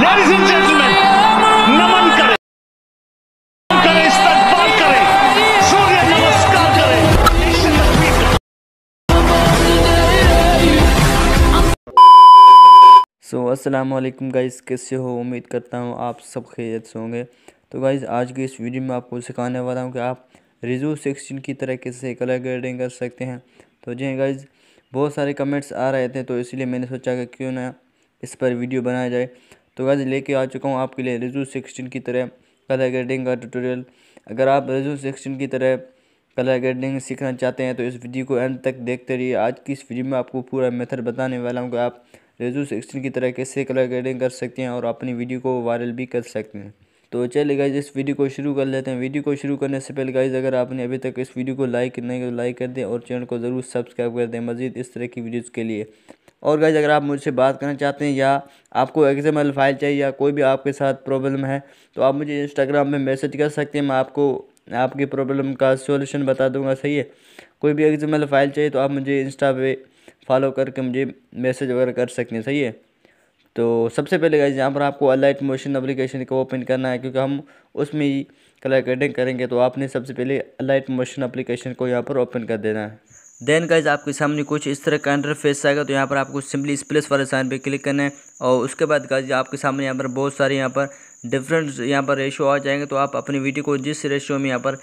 ladies and gentleman नमन करें सो अस्सलाम वालेकुम गाइस कैसे हो उम्मीद करता हूँ आप सब खैरियत से होंगे तो गाइज़ आज की इस वीडियो में आपको सिखाने वाला हूँ कि आप रिजू सेक्शन की तरह कैसे कलर ग्रेडिंग कर सकते हैं तो जी गाइज़ हाँ बहुत सारे कमेंट्स आ रहे थे तो इसलिए मैंने सोचा कि क्यों ना इस पर वीडियो बनाया जाए तो गाइज लेके आ चुका हूँ आपके लिए रिजू सिक्सटीन की तरह कलर ग्रेडिंग का ट्यूटोरियल अगर आप रेजू सिक्सटीन की तरह कलर ग्रेडिंग सीखना चाहते हैं तो इस वीडियो को एंड तक देखते रहिए आज की इस वीडियो में आपको पूरा मेथड बताने वाला हूँ कि आप रिजू सिक्सटीन की तरह कैसे कलर ग्रेडिंग कर सकते हैं और अपनी वीडियो को वायरल भी कर सकते हैं तो चलिए गाइज इस वीडियो को शुरू कर लेते हैं वीडियो को शुरू करने से पहले गाइज अगर आपने अभी तक इस वीडियो को लाइक नहीं तो लाइक कर दें और चैनल को ज़रूर सब्सक्राइब कर दें मजीद इस तरह की वीडियोज़ के लिए और गाइज अगर आप मुझसे बात करना चाहते हैं या आपको एग्जाम फाइल चाहिए या कोई भी आपके साथ प्रॉब्लम है तो आप मुझे इंस्टाग्राम में मैसेज कर सकते हैं मैं आपको आपकी प्रॉब्लम का सोल्यूशन बता दूंगा सही है कोई भी एग्जाम फाइल चाहिए तो आप मुझे इंस्टा पे फॉलो करके मुझे मैसेज वगैरह कर सकते हैं सही है तो सबसे पहले गाइज यहाँ पर आपको अलाइट मोशन अप्लीकेशन को ओपन करना है क्योंकि हम उसमें ही कलर ग्रेडिंग करेंगे तो आपने सबसे पहले अलाइट मोशन अप्लीकेशन को यहाँ पर ओपन कर देना है देन गाइज आपके सामने कुछ इस तरह का इंटरफेस आएगा तो यहाँ पर आपको सिंपली स्प्लेस वाले साइन पर क्लिक करना है और उसके बाद गाइज आपके सामने यहाँ पर बहुत सारे यहाँ पर डिफरेंट यहाँ पर रेशो आ जाएंगे तो आप अपनी वीडियो को जिस रेशो में यहाँ पर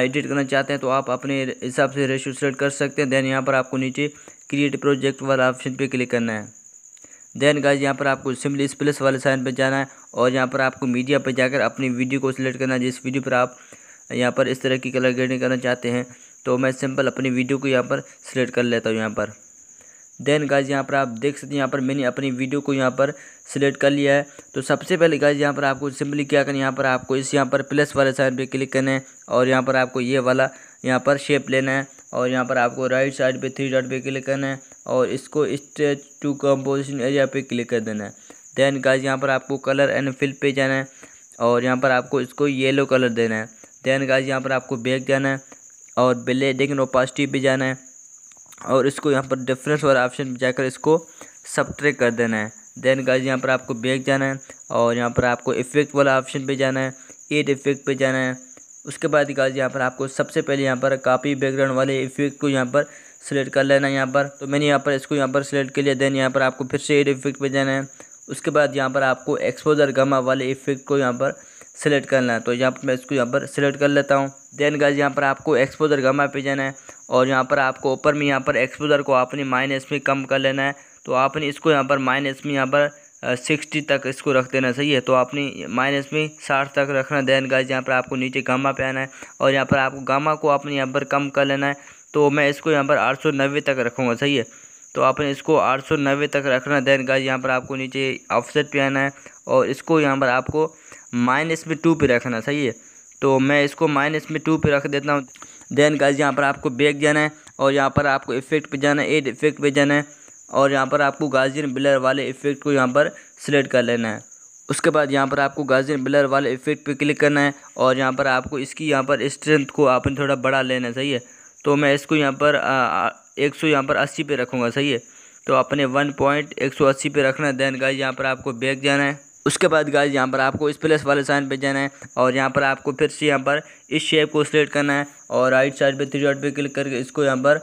एडिट करना चाहते हैं तो आप अपने हिसाब से रेशो सेलेक्ट कर सकते हैं देन यहाँ पर आपको नीचे क्रिएट प्रोजेक्ट वाला ऑप्शन पर क्लिक करना है देन गाइज यहाँ पर आपको सिंपली इस प्लस वाले साइन पर जाना है और यहाँ पर आपको मीडिया पर जाकर अपनी वीडियो को सिलेक्ट करना है जिस वीडियो पर आप यहाँ पर इस तरह की कलर ग्रेडिंग करना चाहते हैं तो मैं सिंपल अपनी वीडियो को यहाँ पर सिलेक्ट कर लेता हूँ यहाँ पर देन गाइज यहाँ पर आप देख सकते हैं यहाँ पर मैंने अपनी वीडियो को यहाँ पर सिलेक्ट कर लिया है तो सबसे पहले गाइज यहाँ पर आपको सिंपली क्या करना है यहाँ पर आपको इस यहाँ पर प्लस वाले साइन पर क्लिक करना है और यहाँ पर आपको ये वाला यहाँ पर शेप लेना है और यहाँ पर आपको राइट साइड पर थ्री डॉट पर क्लिक करना है और इसको स्ट्रेच टू कंपोजिशन एरिया पे क्लिक कर देना है देन गाइज यहाँ पर आपको कलर एंड फिल पे जाना है और यहाँ पर आपको इसको येलो कलर देना है देन गाइज यहाँ पर आपको बैक जाना है और ब्लेडिंग एंड ओपासिटी पे जाना है और इसको यहाँ पर डिफरेंस वाला ऑप्शन पर जाकर इसको सब्ट्रैक कर देना है देन गाइज यहाँ पर आपको बैक जाना है और यहाँ पर आपको इफेक्ट वाला ऑप्शन पर जाना है एड इफेक्ट पर जाना है उसके बाद गाइज यहाँ पर आपको सबसे पहले यहाँ पर कापी बैकग्राउंड वाले इफेक्ट को यहाँ पर सेलेक्ट कर लेना यहाँ पर तो मैंने यहाँ पर इसको यहाँ पर सिलेक्ट कर लिया देन यहाँ पर आपको फिर से एड इफेक्ट पे जाना है उसके बाद यहाँ पर आपको एक्सपोजर गमा वाले इफेक्ट को यहाँ पर सिलेक्ट करना है तो यहाँ पर मैं इसको यहाँ पर सिलेक्ट कर लेता हूँ देन गाइज यहाँ पर आपको एक्सपोजर गमा पे जाना है और यहाँ पर आपको ऊपर में यहाँ पर एक्सपोजर को आपने माइनस में कम कर लेना है तो आपने इसको यहाँ पर माइनस में यहाँ पर सिक्सटी तक इसको रख देना सही है तो आपने माइनस में साठ तक रखना देन गज यहाँ पर आपको नीचे गामा पे आना है और यहाँ पर आपको गामा को आपने यहाँ पर कम कर लेना है तो मैं इसको यहाँ पर आठ सौ नब्बे तक रखूँगा सही है तो आपने इसको आठ सौ नब्बे तक रखना देन का यहाँ पर आपको नीचे ऑफसेट पे आना है और इसको यहाँ पर आपको माइनस में टू पे रखना सही है तो मैं इसको माइनस में टू पे रख देता हूँ देन का यहाँ पर आपको बैक जाना है और यहाँ पर आपको इफेक्ट पे जाना है एड इफेक्ट पे जाना है और यहाँ पर आपको गाजियन ब्लर वाले इफेक्ट को यहाँ पर सिलेक्ट कर लेना है उसके बाद यहाँ पर आपको गाजियन ब्लर वाले इफेक्ट पर क्लिक करना है और यहाँ पर आपको इसकी यहाँ पर स्ट्रेंथ को आपने थोड़ा बढ़ा लेना है सही है तो मैं इसको यहाँ पर एक सौ यहाँ पर अस्सी पे रखूँगा सही है तो अपने वन पॉइंट एक सौ अस्सी पे रखना है देन गाइज यहाँ पर आपको बैग जाना है उसके बाद गाइज यहाँ पर आपको इस प्लस वाले साइन पे जाना है और यहाँ पर आपको फिर से यहाँ पर इस शेप को सिलेक्ट करना है और राइट साइड पे थ्री डॉट पे क्लिक करके इसको यहाँ पर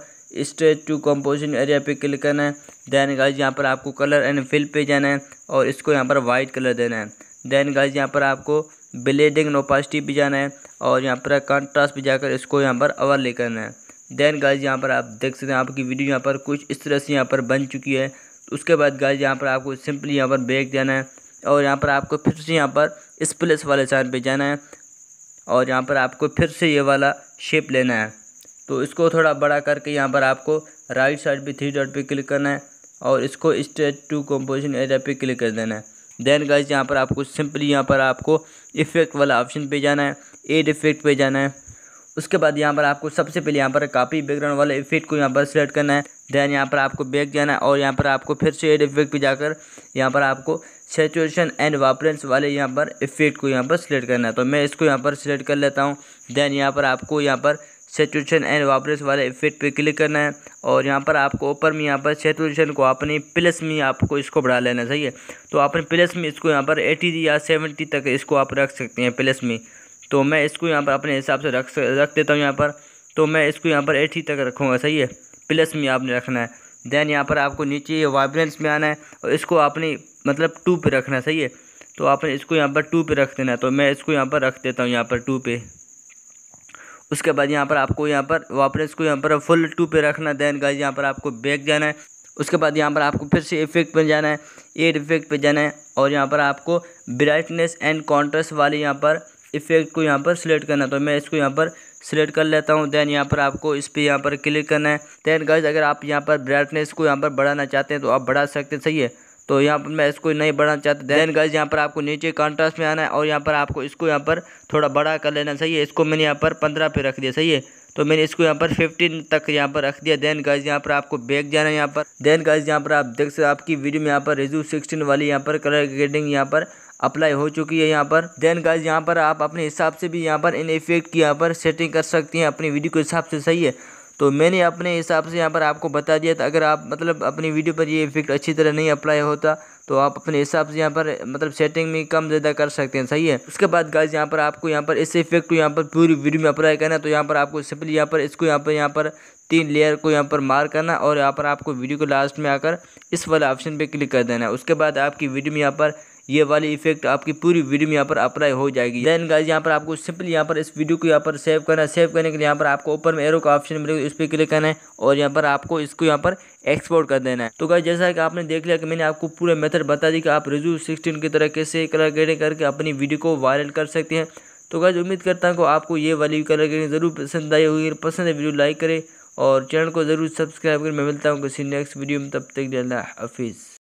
स्ट्रेट टू कंपोजिशन एरिया पे क्लिक करना है देन गाइज यहाँ पर आपको कलर एंड फिल पे जाना है और इसको यहाँ पर वाइट कलर देना है देन गाइज यहाँ पर आपको ब्लेडिंग नोपास्टी भी जाना है और यहाँ पर कॉन्ट्रास्ट भी जाकर इसको यहाँ पर अवर ले करना है देन गाइज यहाँ पर आप देख सकते हैं आपकी वीडियो यहाँ पर कुछ इस तरह से यहाँ पर बन चुकी है उसके बाद गाइज यहाँ पर आपको सिंपली यहाँ पर बैग देना है और यहाँ पर आपको फिर से यहाँ पर इस प्लस वाले चार पे जाना है और यहाँ पर आपको फिर से ये वाला शेप लेना है तो इसको थोड़ा बड़ा करके यहाँ पर आपको राइट साइड पे थ्री डॉट पे क्लिक करना है और इसको स्टेट टू कंपोजिशन एरिया पे क्लिक कर देना है देन गाइज यहाँ पर आपको सिंपली यहाँ पर आपको इफेक्ट वाला ऑप्शन पे जाना है एड इफेक्ट पे जाना है उसके बाद यहाँ पर आपको सबसे पहले यहाँ पर कापी बैकग्राउंड वाले इफेक्ट को यहाँ पर सिलेक्ट करना है देन यहाँ पर आपको बैक जाना है और यहाँ पर आपको फिर से एड इफेक्ट पे जाकर यहाँ पर आपको सेचुएशन एंड वापरेंस वाले यहाँ पर इफेक्ट को यहाँ पर सिलेक्ट करना है तो मैं इसको यहाँ पर सिलेक्ट कर लेता हूँ देन यहाँ पर आपको यहाँ पर सेचुएशन एंड वापरेंस वाले इफेक्ट पे क्लिक करना है और यहाँ पर आपको ऊपर में यहाँ पर सेचुएशन को अपने प्लस में आपको इसको बढ़ा लेना चाहिए तो आपने प्लस में इसको यहाँ पर एटी या सेवेंटी तक इसको आप रख सकते हैं प्लस में तो मैं इसको यहाँ पर अपने हिसाब से रख रख देता हूँ यहाँ पर तो मैं इसको यहाँ पर एटी तक रखूँगा सही है प्लस में आपने रखना है देन यहाँ पर आपको नीचे वाइब्रेंस में आना है और इसको आपने मतलब टू पे रखना है सही है तो आपने इसको यहाँ पर टू पे रख देना है तो मैं इसको यहाँ पर रख देता हूँ यहाँ पर टू पे उसके बाद यहाँ पर आपको यहाँ पर वापस को यहाँ पर फुल टू पे रखना है देन गाइज यहाँ पर आपको बैक जाना है उसके बाद यहाँ पर आपको फिर से इफेक्ट पर जाना है एड इफेक्ट पर जाना है और यहाँ पर आपको ब्राइटनेस एंड कॉन्ट्रेस्ट वाले यहाँ पर इफ़ेक्ट को यहाँ पर सिलेक्ट करना है तो मैं इसको यहाँ पर सिलेक्ट कर लेता हूँ देन यहाँ पर आपको इस पर यहाँ पर क्लिक करना है देन गाइज अगर आप यहाँ पर ब्राइटनेस को यहाँ पर बढ़ाना चाहते हैं तो आप बढ़ा सकते हैं सही है तो यहाँ पर मैं इसको नहीं बढ़ाना चाहता देन गाइज यहाँ पर आपको नीचे कॉन्ट्रास्ट में आना है और यहाँ पर आपको इसको यहाँ पर थोड़ा बड़ा कर लेना सही है इसको मैंने यहाँ पर पंद्रह पे रख दिया सही है तो मैंने इसको यहाँ पर फिफ्टीन तक यहाँ पर रख दिया देन गाइज यहाँ पर आपको बैग जाना है यहाँ पर देन गाइज यहाँ पर आप देख सकते आपकी वीडियो में यहाँ पर रिज्यू सिक्सटीन वाली यहाँ पर कलर ग्रेडिंग यहाँ पर अप्लाई हो चुकी है यहाँ पर देन गाइज यहाँ पर आप अपने हिसाब से भी यहाँ पर इन इफेक्ट की यहाँ पर सेटिंग कर सकती हैं अपनी वीडियो के हिसाब से सही है तो मैंने अपने हिसाब से यहाँ पर आपको बता दिया था अगर आप मतलब अपनी वीडियो पर ये इफेक्ट अच्छी तरह नहीं अप्लाई होता तो आप अपने हिसाब से यहाँ पर मतलब सेटिंग में कम ज़्यादा कर सकते हैं सही है उसके बाद गाइज यहाँ पर आपको यहाँ पर इस इफेक्ट को यहाँ पर पूरी वीडियो में अप्लाई करना है तो यहाँ पर आपको सिंपली यहाँ पर इसको यहाँ पर यहाँ पर तीन लेयर को यहाँ पर मार करना और यहाँ पर आपको वीडियो को लास्ट में आकर इस वाले ऑप्शन पर क्लिक कर देना है उसके बाद आपकी वीडियो में यहाँ पर ये वाली इफेक्ट आपकी पूरी वीडियो में यहाँ पर अप्लाई हो जाएगी देन गाइज यहाँ पर आपको सिंपली यहाँ पर इस वीडियो को यहाँ पर सेव करना है सेव करने के लिए यहाँ पर आपको ऊपर में एरो का ऑप्शन मिलेगा उस पर क्लिक करना है और यहाँ पर आपको इसको यहाँ पर एक्सपोर्ट कर देना है तो गाइज जैसा कि आपने देख लिया कि मैंने आपको पूरा मेथड बता दी कि आप रिज्यू सिक्सटीन की तरह कैसे कलर ग्रेडिंग करके अपनी वीडियो को वायरल कर सकते हैं तो गाइज उम्मीद करता हूँ आपको ये वाली कलर ग्रेडिंग ज़रूर पसंद आई होगी पसंद है वीडियो लाइक करें और चैनल को ज़रूर सब्सक्राइब करें मैं मिलता हूँ किसी नेक्स्ट वीडियो में तब तक हाफिज़